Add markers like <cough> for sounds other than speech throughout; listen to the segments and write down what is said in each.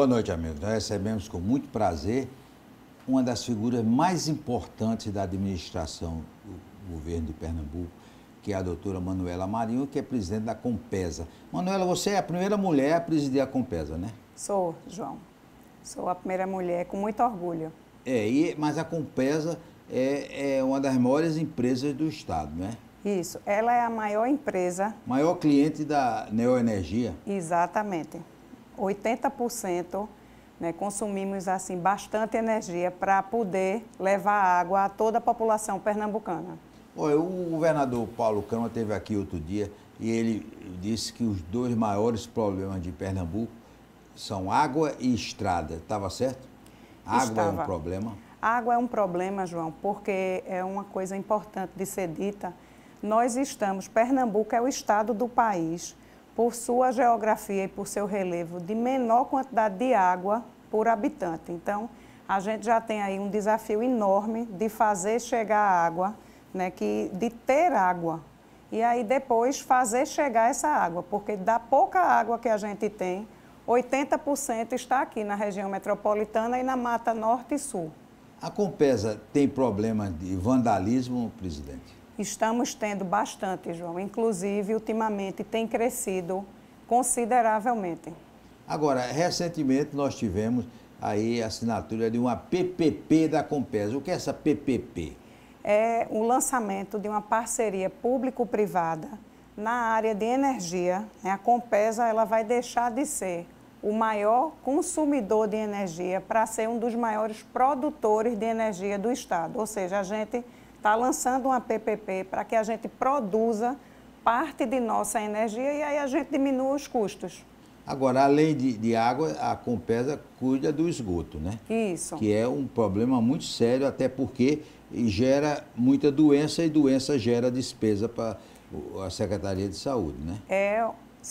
Boa noite, amigos. Nós recebemos com muito prazer uma das figuras mais importantes da administração do governo de Pernambuco, que é a doutora Manuela Marinho, que é presidente da Compesa. Manuela, você é a primeira mulher a presidir a Compesa, né? Sou, João. Sou a primeira mulher, com muito orgulho. É, e, mas a Compesa é, é uma das maiores empresas do Estado, né? Isso, ela é a maior empresa. Maior cliente da Neoenergia. Exatamente. 80%, né, consumimos assim bastante energia para poder levar água a toda a população pernambucana. Olha, o governador Paulo Câmara teve aqui outro dia e ele disse que os dois maiores problemas de Pernambuco são água e estrada. Estava certo? Água Estava. é um problema. Água é um problema, João, porque é uma coisa importante de ser dita. Nós estamos, Pernambuco é o estado do país por sua geografia e por seu relevo, de menor quantidade de água por habitante. Então, a gente já tem aí um desafio enorme de fazer chegar a água, né, que, de ter água. E aí depois fazer chegar essa água, porque da pouca água que a gente tem, 80% está aqui na região metropolitana e na Mata Norte e Sul. A Compesa tem problema de vandalismo, presidente? Estamos tendo bastante, João. Inclusive, ultimamente tem crescido consideravelmente. Agora, recentemente nós tivemos aí a assinatura de uma PPP da Compesa. O que é essa PPP? É o lançamento de uma parceria público-privada na área de energia. Né? A Compesa ela vai deixar de ser o maior consumidor de energia para ser um dos maiores produtores de energia do Estado. Ou seja, a gente está lançando uma PPP para que a gente produza parte de nossa energia e aí a gente diminua os custos. Agora, além de, de água, a Compesa cuida do esgoto, né? Isso. Que é um problema muito sério, até porque gera muita doença e doença gera despesa para a Secretaria de Saúde, né? É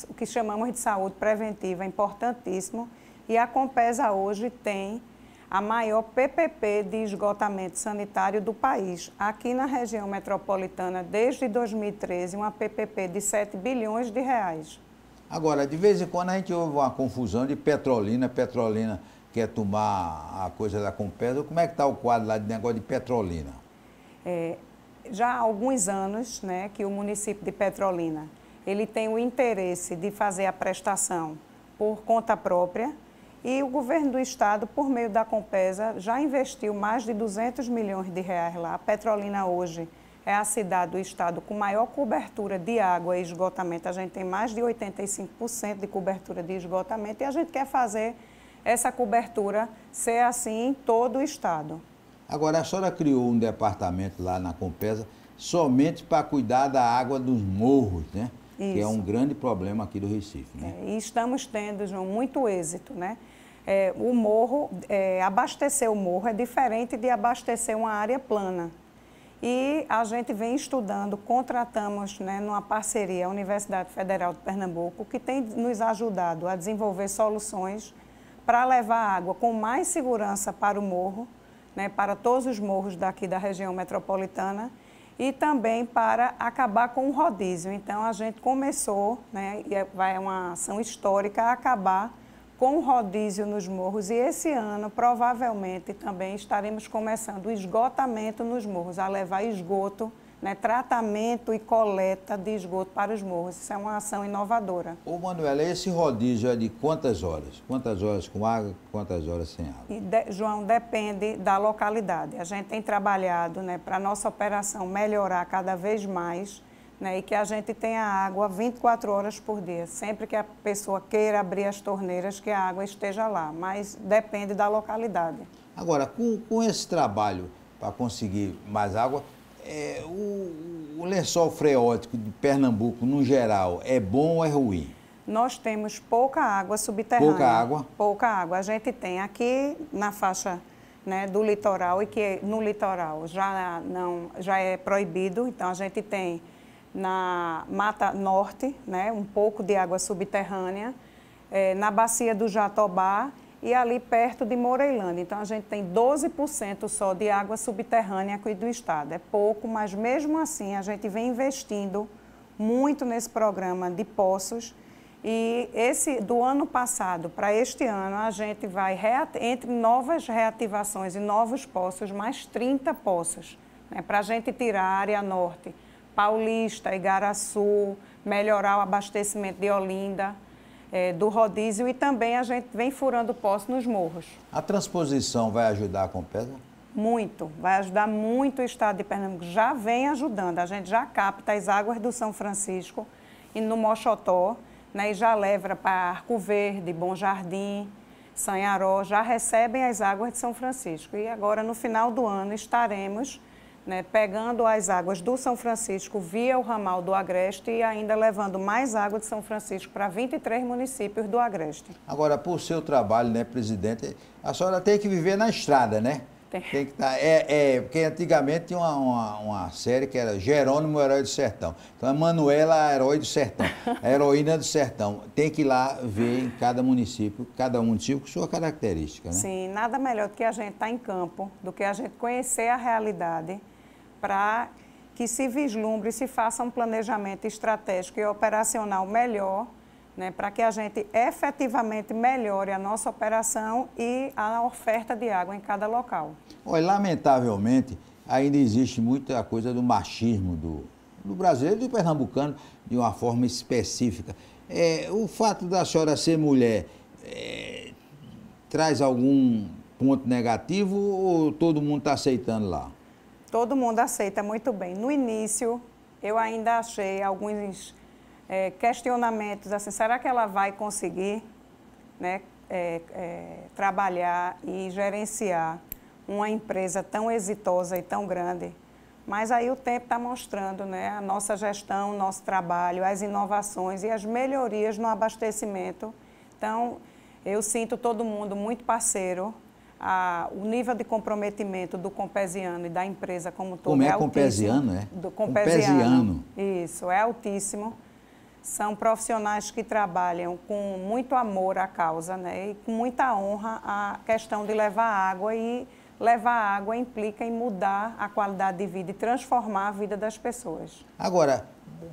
o que chamamos de saúde preventiva, importantíssimo. E a Compesa hoje tem a maior PPP de esgotamento sanitário do país. Aqui na região metropolitana, desde 2013, uma PPP de 7 bilhões de reais. Agora, de vez em quando a gente ouve uma confusão de Petrolina, Petrolina quer tomar a coisa da Compesa. Como é que está o quadro lá de negócio de Petrolina? É, já há alguns anos né, que o município de Petrolina ele tem o interesse de fazer a prestação por conta própria, e o governo do estado, por meio da Compesa, já investiu mais de 200 milhões de reais lá. A Petrolina hoje é a cidade do estado com maior cobertura de água e esgotamento. A gente tem mais de 85% de cobertura de esgotamento e a gente quer fazer essa cobertura ser assim em todo o estado. Agora, a senhora criou um departamento lá na Compesa somente para cuidar da água dos morros, né? Isso. que é um grande problema aqui do Recife. Né? É, e estamos tendo, João, muito êxito, né? É, o morro, é, abastecer o morro é diferente de abastecer uma área plana. E a gente vem estudando, contratamos né, numa parceria a Universidade Federal de Pernambuco, que tem nos ajudado a desenvolver soluções para levar água com mais segurança para o morro, né, para todos os morros daqui da região metropolitana e também para acabar com o rodízio. Então, a gente começou, né, e é, vai é uma ação histórica, a acabar com o rodízio nos morros. E esse ano, provavelmente, também estaremos começando o esgotamento nos morros, a levar esgoto né, tratamento e coleta de esgoto para os morros. Isso é uma ação inovadora. Ô, Manuela, esse rodízio é de quantas horas? Quantas horas com água, quantas horas sem água? De, João, depende da localidade. A gente tem trabalhado né, para a nossa operação melhorar cada vez mais né, e que a gente tenha água 24 horas por dia, sempre que a pessoa queira abrir as torneiras, que a água esteja lá, mas depende da localidade. Agora, com, com esse trabalho para conseguir mais água, é, o, o lençol freótico de Pernambuco, no geral, é bom ou é ruim? Nós temos pouca água subterrânea. Pouca água? Pouca água. A gente tem aqui na faixa né, do litoral e que no litoral já, não, já é proibido, então a gente tem na Mata Norte né, um pouco de água subterrânea, é, na Bacia do Jatobá e ali perto de Moreilândia. Então, a gente tem 12% só de água subterrânea aqui do estado. É pouco, mas mesmo assim a gente vem investindo muito nesse programa de poços. E esse do ano passado para este ano, a gente vai, entre novas reativações e novos poços, mais 30 poços, né, para a gente tirar a área norte, Paulista, Igaraçu, melhorar o abastecimento de Olinda, é, do rodízio e também a gente vem furando poço nos morros. A transposição vai ajudar com pedra? Muito, vai ajudar muito o estado de Pernambuco. Já vem ajudando, a gente já capta as águas do São Francisco e no Moxotó, né, e já leva para Arco Verde, Bom Jardim, Sanharó, já recebem as águas de São Francisco. E agora, no final do ano, estaremos né, pegando as águas do São Francisco via o ramal do Agreste e ainda levando mais água de São Francisco para 23 municípios do Agreste. Agora, por seu trabalho, né, presidente, a senhora tem que viver na estrada, né? Tem. tem que tá, é, é, porque antigamente tinha uma, uma, uma, série que era Jerônimo, Herói do Sertão. Então, é Manuela, Herói do Sertão, a <laughs> é Heroína do Sertão. Tem que ir lá ver em cada município, cada município com sua característica, né? Sim, nada melhor do que a gente estar tá em campo, do que a gente conhecer a realidade para que se vislumbre, se faça um planejamento estratégico e operacional melhor, né, para que a gente efetivamente melhore a nossa operação e a oferta de água em cada local. Olha, lamentavelmente, ainda existe muita coisa do machismo do, do brasileiro e do pernambucano de uma forma específica. É, o fato da senhora ser mulher é, traz algum ponto negativo ou todo mundo está aceitando lá? todo mundo aceita muito bem. No início, eu ainda achei alguns é, questionamentos, assim, será que ela vai conseguir né, é, é, trabalhar e gerenciar uma empresa tão exitosa e tão grande? Mas aí o tempo está mostrando né, a nossa gestão, nosso trabalho, as inovações e as melhorias no abastecimento. Então, eu sinto todo mundo muito parceiro, a, o nível de comprometimento do compesiano e da empresa como todo como é, é compesiano, é? Do compesiano. compesiano. Isso, é altíssimo. São profissionais que trabalham com muito amor à causa né, e com muita honra a questão de levar água e levar água implica em mudar a qualidade de vida e transformar a vida das pessoas. Agora,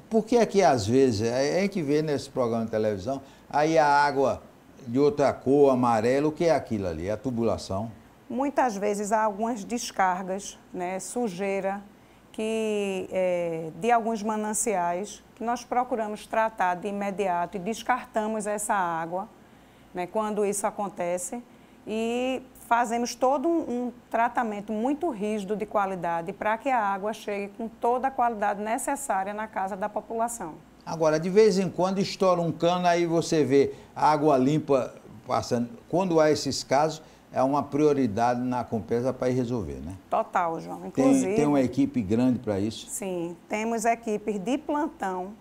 por que é que às vezes, é, a gente vê nesse programa de televisão, aí a água de outra cor, amarelo, o que é aquilo ali? É a tubulação? Muitas vezes há algumas descargas, né, sujeira, que, é, de alguns mananciais, que nós procuramos tratar de imediato e descartamos essa água né, quando isso acontece e fazemos todo um, um tratamento muito rígido de qualidade para que a água chegue com toda a qualidade necessária na casa da população. Agora, de vez em quando estoura um cano, aí você vê água limpa passando. Quando há esses casos, é uma prioridade na Compesa para resolver, né? Total, João. Inclusive, tem, tem uma equipe grande para isso? Sim, temos equipes de plantão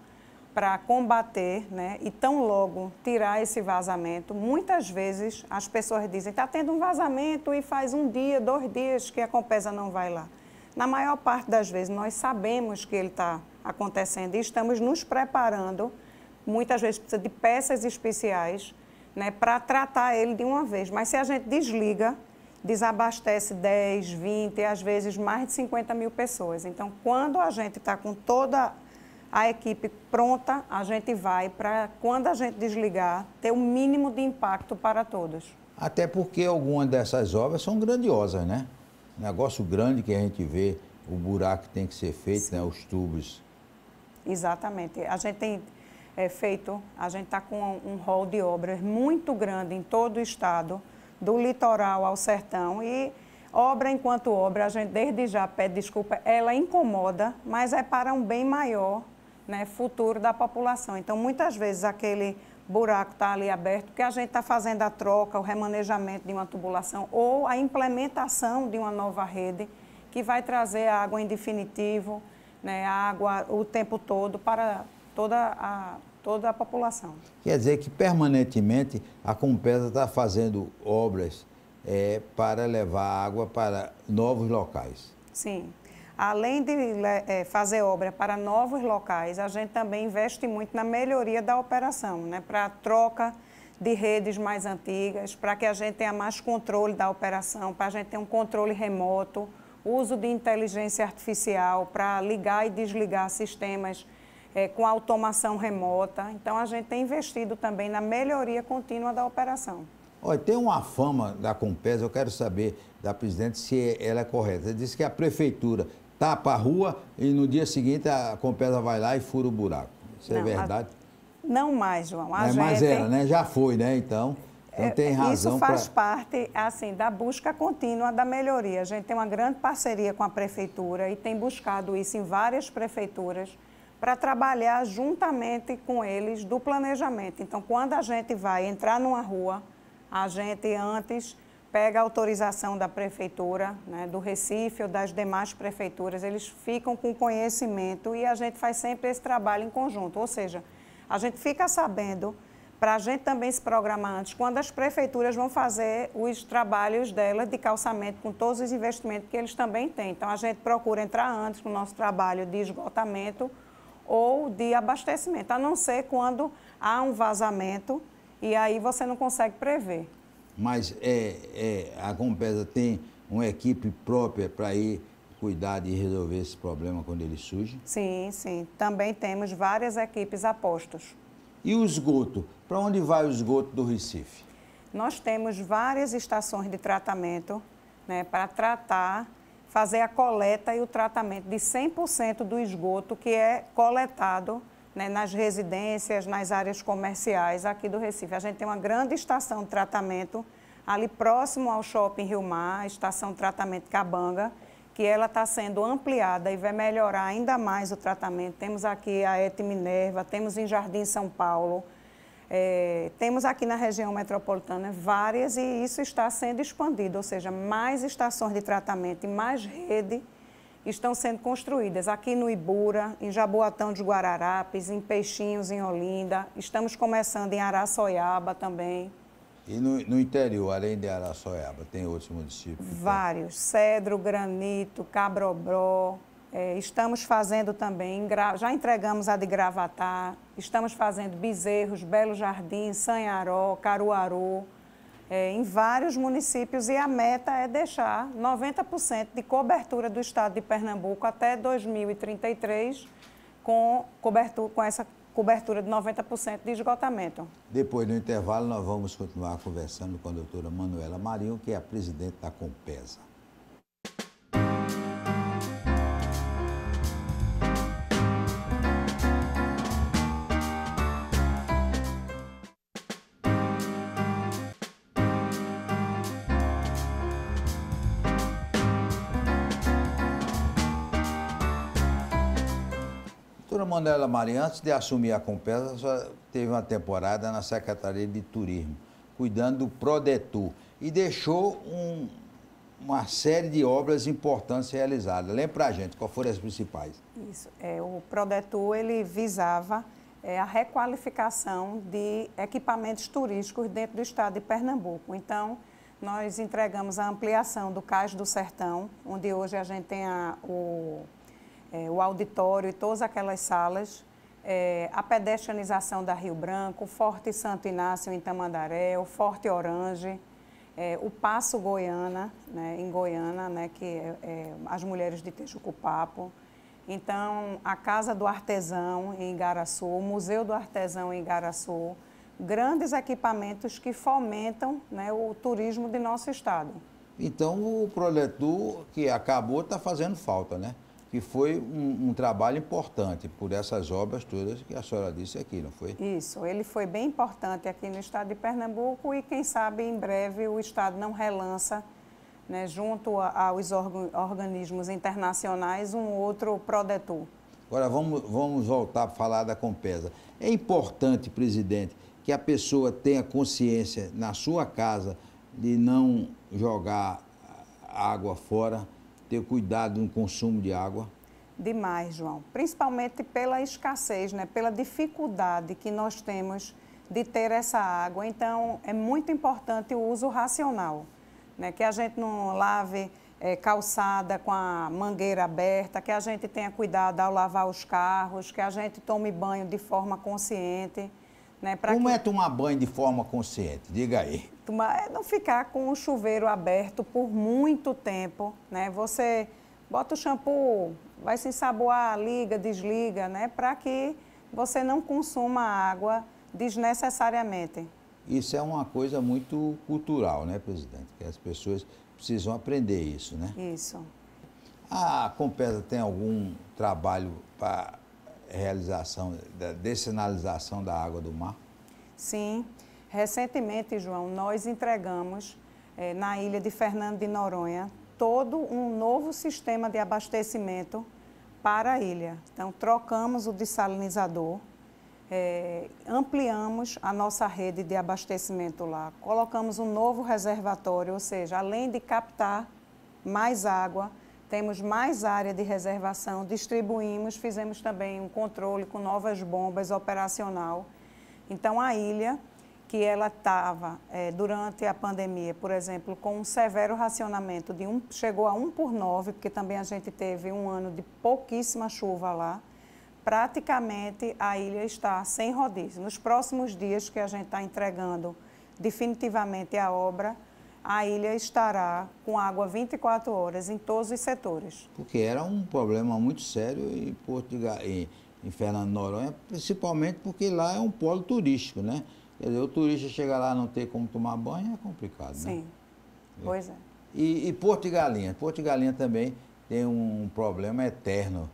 para combater, né? E tão logo tirar esse vazamento. Muitas vezes as pessoas dizem, está tendo um vazamento e faz um dia, dois dias que a Compesa não vai lá. Na maior parte das vezes, nós sabemos que ele está acontecendo e estamos nos preparando. Muitas vezes precisa de peças especiais né, para tratar ele de uma vez. Mas se a gente desliga, desabastece 10, 20, às vezes mais de 50 mil pessoas. Então, quando a gente está com toda a equipe pronta, a gente vai para, quando a gente desligar, ter o mínimo de impacto para todos. Até porque algumas dessas obras são grandiosas, né? Negócio grande que a gente vê, o buraco que tem que ser feito, né? os tubos Exatamente. A gente tem é, feito, a gente está com um rol de obras muito grande em todo o estado, do litoral ao sertão e obra enquanto obra, a gente desde já pede desculpa, ela incomoda, mas é para um bem maior, né, futuro da população. Então, muitas vezes aquele buraco está ali aberto, porque a gente está fazendo a troca, o remanejamento de uma tubulação ou a implementação de uma nova rede que vai trazer água em definitivo, né, água o tempo todo para toda a, toda a população. Quer dizer que permanentemente a Compesa está fazendo obras é, para levar água para novos locais. Sim. Além de é, fazer obra para novos locais, a gente também investe muito na melhoria da operação, né, para a troca de redes mais antigas, para que a gente tenha mais controle da operação, para a gente ter um controle remoto uso de inteligência artificial para ligar e desligar sistemas é, com automação remota. Então, a gente tem investido também na melhoria contínua da operação. Olha, tem uma fama da Compesa, eu quero saber da presidente se ela é correta. Ela disse que a prefeitura tapa a rua e no dia seguinte a Compesa vai lá e fura o buraco. Isso é não, é verdade? A... Não mais, João. A não é gente... mais ela, né? Já foi, né? Então. É, tem é, razão Isso faz pra... parte, assim, da busca contínua da melhoria. A gente tem uma grande parceria com a prefeitura e tem buscado isso em várias prefeituras para trabalhar juntamente com eles do planejamento. Então, quando a gente vai entrar numa rua, a gente antes pega a autorização da prefeitura, né, do Recife ou das demais prefeituras, eles ficam com conhecimento e a gente faz sempre esse trabalho em conjunto. Ou seja, a gente fica sabendo para a gente também se programar antes, quando as prefeituras vão fazer os trabalhos dela de calçamento com todos os investimentos que eles também têm. Então, a gente procura entrar antes no nosso trabalho de esgotamento ou de abastecimento, a não ser quando há um vazamento e aí você não consegue prever. Mas é, é a Compesa tem uma equipe própria para ir cuidar de resolver esse problema quando ele surge? Sim, sim. Também temos várias equipes apostas. E o esgoto? Para onde vai o esgoto do Recife? Nós temos várias estações de tratamento né, para tratar, fazer a coleta e o tratamento de 100% do esgoto que é coletado né, nas residências, nas áreas comerciais aqui do Recife. A gente tem uma grande estação de tratamento ali próximo ao Shopping Rio Mar, estação de tratamento Cabanga, que ela está sendo ampliada e vai melhorar ainda mais o tratamento. Temos aqui a Et Minerva, temos em Jardim São Paulo, é, temos aqui na região metropolitana várias e isso está sendo expandido, ou seja, mais estações de tratamento e mais rede estão sendo construídas. Aqui no Ibura, em Jaboatão dos Guararapes, em Peixinhos, em Olinda, estamos começando em Araçoiaba também. E no, no interior, além de Araçoiaba, tem outros municípios? Né? Vários, Cedro, Granito, Cabrobró, é, estamos fazendo também, já entregamos a de Gravatá, estamos fazendo Bezerros, Belo Jardim, Sanharó, Caruaru, é, em vários municípios e a meta é deixar 90% de cobertura do estado de Pernambuco até 2033 com, cobertura, com essa cobertura de 90% de esgotamento. Depois do intervalo, nós vamos continuar conversando com a doutora Manuela Marinho, que é a presidente da Compesa. Manuela Maria, antes de assumir a Compesa, só teve uma temporada na Secretaria de Turismo, cuidando do Prodetur, e deixou um, uma série de obras importantes realizadas. Lembra para a gente, quais foram as principais? Isso, é, o Prodetur, ele visava é, a requalificação de equipamentos turísticos dentro do estado de Pernambuco. Então, nós entregamos a ampliação do Cais do Sertão, onde hoje a gente tem a, o é, o auditório e todas aquelas salas, é, a pedestrianização da Rio Branco, o Forte Santo Inácio em Tamandaré, o Forte Orange, é, o Passo Goiana, né, em Goiana, né, que é, é as mulheres de Tejucupapo, então, a Casa do Artesão em Igaraçu, o Museu do Artesão em Igaraçu, grandes equipamentos que fomentam né, o turismo de nosso estado. Então, o Proletu, que acabou, está fazendo falta, né? que foi um, um, trabalho importante por essas obras todas que a senhora disse aqui, não foi? Isso, ele foi bem importante aqui no estado de Pernambuco e quem sabe em breve o estado não relança, né, junto a, aos organismos internacionais, um outro prodetor. Agora vamos, vamos voltar a falar da Compesa. É importante, presidente, que a pessoa tenha consciência na sua casa de não jogar água fora ter cuidado no consumo de água? Demais, João. Principalmente pela escassez, né? pela dificuldade que nós temos de ter essa água. Então, é muito importante o uso racional, né? que a gente não lave é, calçada com a mangueira aberta, que a gente tenha cuidado ao lavar os carros, que a gente tome banho de forma consciente. Né? Como que... é tomar banho de forma consciente? Diga aí. Tomar, é não ficar com o chuveiro aberto por muito tempo, né? Você bota o shampoo, vai se ensaboar, liga, desliga, né? Para que você não consuma água desnecessariamente. Isso é uma coisa muito cultural, né, presidente? Que as pessoas precisam aprender isso, né? Isso. A ah, Compesa tem algum trabalho para realização, da dessinalização da água do mar? Sim. Recentemente, João, nós entregamos eh, na ilha de Fernando de Noronha todo um novo sistema de abastecimento para a ilha. Então, trocamos o dessalinizador, eh, ampliamos a nossa rede de abastecimento lá, colocamos um novo reservatório, ou seja, além de captar mais água, temos mais área de reservação, distribuímos, fizemos também um controle com novas bombas operacional. Então, a ilha, que ela estava é, durante a pandemia, por exemplo, com um severo racionamento de um, chegou a um por nove, porque também a gente teve um ano de pouquíssima chuva lá, praticamente a ilha está sem rodízio. Nos próximos dias que a gente está entregando definitivamente a obra, a ilha estará com água 24 horas em todos os setores. Porque era um problema muito sério em Portugal, em, em Fernando Noronha, principalmente porque lá é um polo turístico, né? Quer dizer, o turista chegar lá e não ter como tomar banho é complicado, né? Sim, pois é. E, e Porto e Galinha? Porto e Galinha também tem um problema eterno,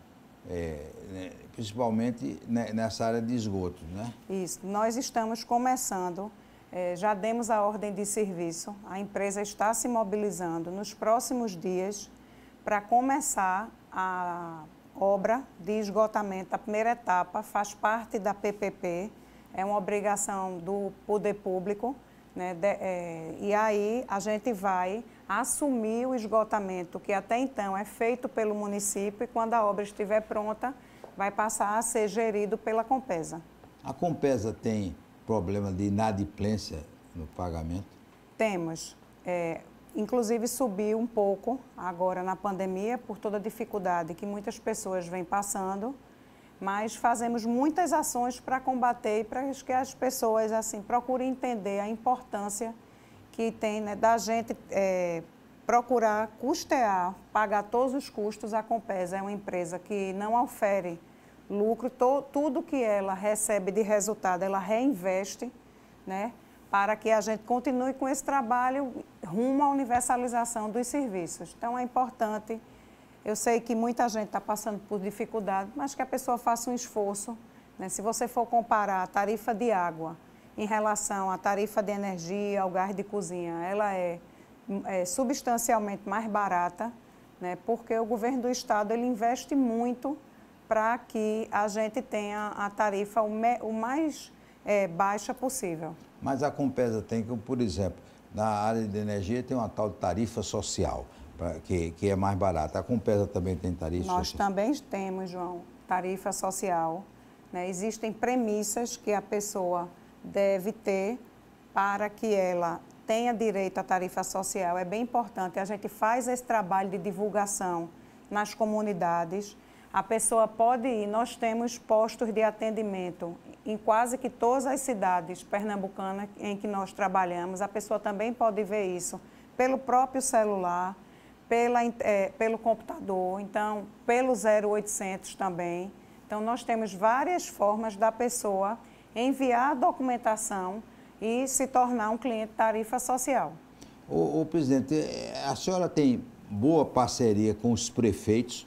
é, né? principalmente nessa área de esgoto, né? Isso, nós estamos começando é, já demos a ordem de serviço, a empresa está se mobilizando nos próximos dias para começar a obra de esgotamento. A primeira etapa faz parte da PPP, é uma obrigação do poder público. Né, de, é, e aí a gente vai assumir o esgotamento que até então é feito pelo município e quando a obra estiver pronta vai passar a ser gerido pela Compesa. A Compesa tem problema de inadimplência no pagamento? Temos. É, inclusive subiu um pouco agora na pandemia por toda a dificuldade que muitas pessoas vêm passando, mas fazemos muitas ações para combater e para que as pessoas assim procurem entender a importância que tem né, da gente é, procurar custear, pagar todos os custos. A Compesa é uma empresa que não oferece lucro, to, tudo que ela recebe de resultado, ela reinveste, né? Para que a gente continue com esse trabalho rumo à universalização dos serviços. Então, é importante. Eu sei que muita gente está passando por dificuldade, mas que a pessoa faça um esforço. Né? Se você for comparar a tarifa de água em relação à tarifa de energia, ao gás de cozinha, ela é, é substancialmente mais barata, né? porque o governo do estado ele investe muito para que a gente tenha a tarifa o, me, o mais é, baixa possível. Mas a Compesa tem que, por exemplo, na área de energia tem uma tal de tarifa social, pra, que, que é mais barata. A Compesa também tem tarifa Nós social? Nós também temos, João, tarifa social. Né? Existem premissas que a pessoa deve ter para que ela tenha direito à tarifa social. É bem importante. A gente faz esse trabalho de divulgação nas comunidades a pessoa pode ir. Nós temos postos de atendimento em quase que todas as cidades pernambucanas em que nós trabalhamos. A pessoa também pode ver isso pelo próprio celular, pela, é, pelo computador, então pelo 0800 também. Então nós temos várias formas da pessoa enviar a documentação e se tornar um cliente tarifa social. O ô presidente, eh, a senhora tem boa parceria com os prefeitos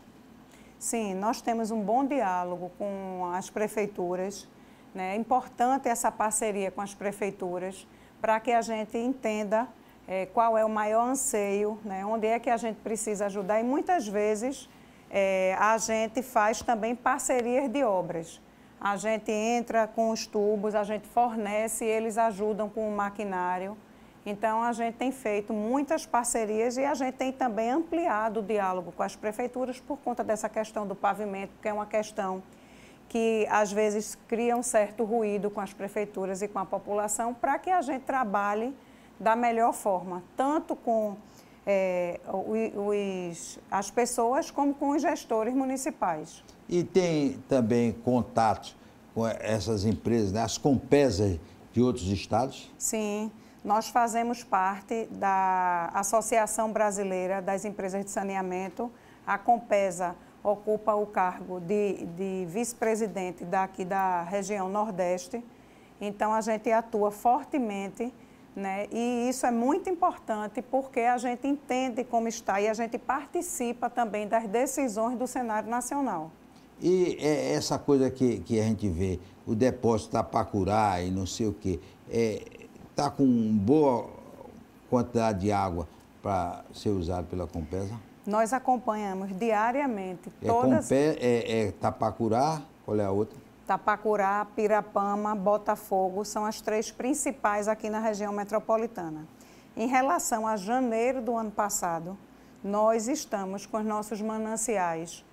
Sim, nós temos um bom diálogo com as prefeituras. Né? É importante essa parceria com as prefeituras para que a gente entenda é, qual é o maior anseio, né? onde é que a gente precisa ajudar. E muitas vezes é, a gente faz também parcerias de obras. A gente entra com os tubos, a gente fornece, eles ajudam com o maquinário. Então, a gente tem feito muitas parcerias e a gente tem também ampliado o diálogo com as prefeituras por conta dessa questão do pavimento, que é uma questão que às vezes cria um certo ruído com as prefeituras e com a população para que a gente trabalhe da melhor forma, tanto com é, os, as pessoas como com os gestores municipais. E tem também contatos com essas empresas, né? as compesas de outros estados? Sim. Sim. Nós fazemos parte da Associação Brasileira das Empresas de Saneamento. A Compesa ocupa o cargo de, de vice-presidente daqui da região Nordeste. Então, a gente atua fortemente, né? e isso é muito importante porque a gente entende como está e a gente participa também das decisões do cenário nacional. E é, essa coisa que, que a gente vê, o depósito para curar e não sei o quê, é, está com boa quantidade de água para ser usado pela Compesa? Nós acompanhamos diariamente é todas. Compé, é, é Tapacurá, qual é a outra? Tapacurá, Pirapama, Botafogo são as três principais aqui na região metropolitana. Em relação a janeiro do ano passado, nós estamos com os nossos mananciais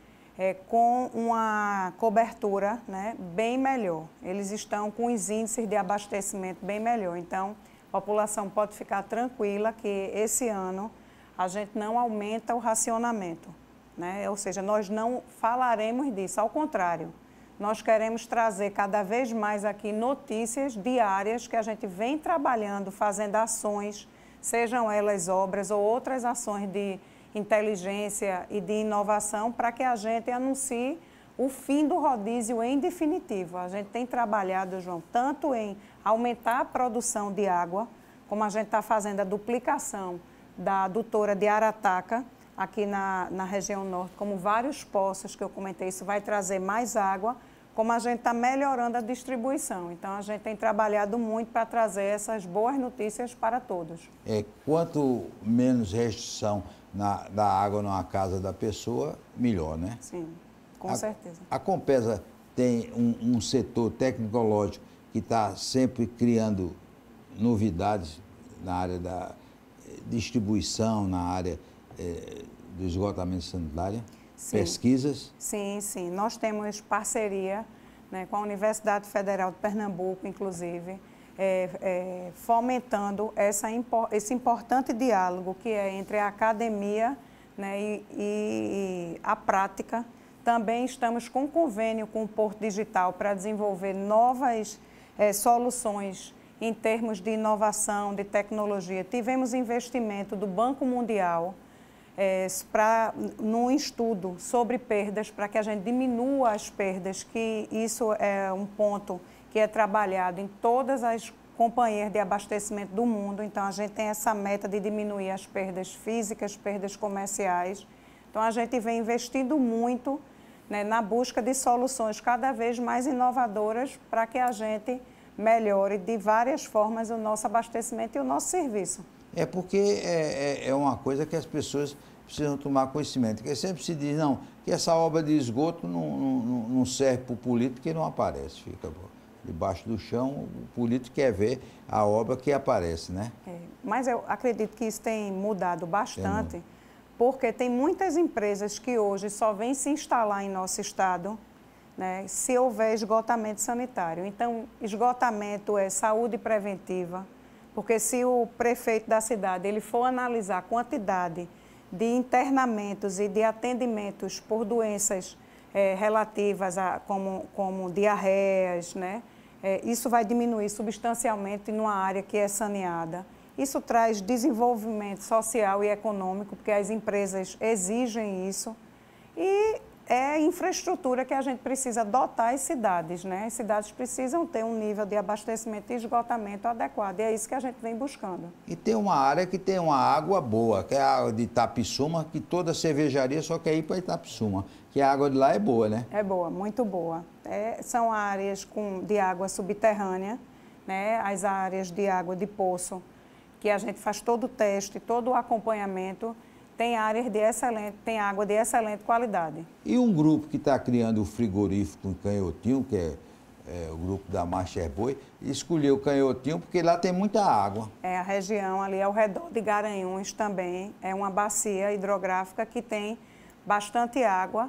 é, com uma cobertura né, bem melhor. Eles estão com os índices de abastecimento bem melhor. Então, a população pode ficar tranquila que esse ano a gente não aumenta o racionamento. Né? Ou seja, nós não falaremos disso, ao contrário. Nós queremos trazer cada vez mais aqui notícias diárias que a gente vem trabalhando, fazendo ações, sejam elas obras ou outras ações de inteligência e de inovação para que a gente anuncie o fim do rodízio em definitivo. A gente tem trabalhado, João, tanto em aumentar a produção de água, como a gente está fazendo a duplicação da adutora de Arataca, aqui na, na região norte, como vários poços que eu comentei, isso vai trazer mais água, como a gente está melhorando a distribuição. Então, a gente tem trabalhado muito para trazer essas boas notícias para todos. É, quanto menos restrição na, da água numa casa da pessoa, melhor, né? Sim, com a, certeza. A Compesa tem um, um setor tecnológico que está sempre criando novidades na área da eh, distribuição, na área eh, do esgotamento sanitário, sim. pesquisas? Sim, sim. Nós temos parceria né, com a Universidade Federal de Pernambuco, inclusive, é, é, fomentando essa, esse importante diálogo que é entre a academia né, e, e, a prática. Também estamos com um convênio com o Porto Digital para desenvolver novas é, soluções em termos de inovação, de tecnologia. Tivemos investimento do Banco Mundial é, pra, num estudo sobre perdas, para que a gente diminua as perdas, que isso é um ponto que é trabalhado em todas as companhias de abastecimento do mundo. Então, a gente tem essa meta de diminuir as perdas físicas, perdas comerciais. Então, a gente vem investindo muito né, na busca de soluções cada vez mais inovadoras para que a gente melhore de várias formas o nosso abastecimento e o nosso serviço. É porque é, é, é uma coisa que as pessoas precisam tomar conhecimento. Porque sempre se diz, não, que essa obra de esgoto não, não, não serve para o político que não aparece, fica bom debaixo do chão, o político quer ver a obra que aparece, né? É, mas eu acredito que isso tem mudado bastante, tem porque tem muitas empresas que hoje só vêm se instalar em nosso estado né, se houver esgotamento sanitário. Então, esgotamento é saúde preventiva, porque se o prefeito da cidade ele for analisar a quantidade de internamentos e de atendimentos por doenças é, relativas a como, como diarreias, né? é, isso vai diminuir substancialmente numa área que é saneada. Isso traz desenvolvimento social e econômico, porque as empresas exigem isso. E é infraestrutura que a gente precisa dotar as cidades, né? As cidades precisam ter um nível de abastecimento e esgotamento adequado, e é isso que a gente vem buscando. E tem uma área que tem uma água boa, que é a de Itapissuma, que toda cervejaria só quer ir para Itapissuma que a água de lá é boa, né? É boa, muito boa. É, são áreas com, de água subterrânea, né? as áreas de água de poço, que a gente faz todo o teste, todo o acompanhamento, tem áreas de excelente, tem água de excelente qualidade. E um grupo que está criando o frigorífico em Canhotinho, que é, é o grupo da Master Boi, escolheu Canhotinho porque lá tem muita água. É, a região ali ao redor de Garanhuns também é uma bacia hidrográfica que tem bastante água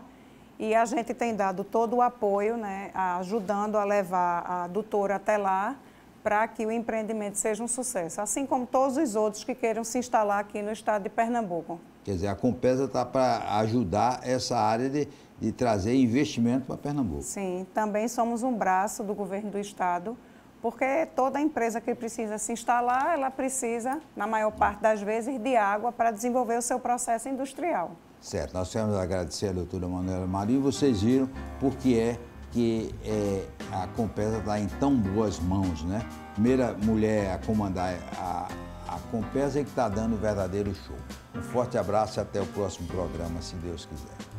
e a gente tem dado todo o apoio, né, ajudando a levar a doutora até lá para que o empreendimento seja um sucesso, assim como todos os outros que queiram se instalar aqui no estado de Pernambuco. Quer dizer, a Compesa está para ajudar essa área de, de trazer investimento para Pernambuco. Sim, também somos um braço do governo do estado, porque toda empresa que precisa se instalar, ela precisa, na maior parte das vezes, de água para desenvolver o seu processo industrial. Certo, nós queremos agradecer a doutora Manuela Marinho. Vocês viram porque é que é, a Compesa está em tão boas mãos, né? Primeira mulher a comandar a, a Compesa e que está dando o verdadeiro show. Um forte abraço e até o próximo programa, se Deus quiser.